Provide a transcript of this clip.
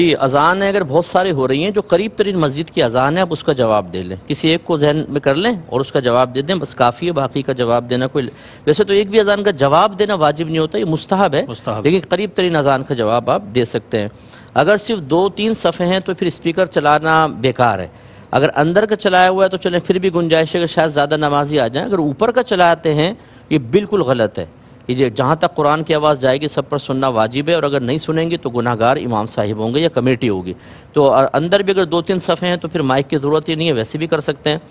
जी अजान है अगर बहुत सारे हो रही हैं जो करीब तरीन मस्जिद की अजान है आप उसका जवाब दे लें किसी एक को जहन में कर लें और उसका जवाब दे दें बस काफ़ी है बाकी का जवाब देना कोई वैसे तो एक भी अजान का जवाब देना वाजिब नहीं होता ये मुस्ताहब है लेकिन करीब तरीन अजान का जवाब आप दे सकते हैं अगर सिर्फ दो तीन सफ़े हैं तो फिर स्पीकर चलाना बेकार है अगर अंदर का चलाया हुआ है तो चलें फिर भी गुंजाइश है शायद ज़्यादा नमाजी आ जाएँ अगर ऊपर का चलाते हैं ये बिल्कुल गलत है ये जहाँ तक कुरान की आवाज़ जाएगी सब पर सुनना वाजिब है और अगर नहीं सुनेंगे तो गुनागार इमाम साहिब होंगे या कमेटी होगी तो अंदर भी अगर दो तीन सफ़े हैं तो फिर माइक की ज़रूरत ही नहीं है वैसे भी कर सकते हैं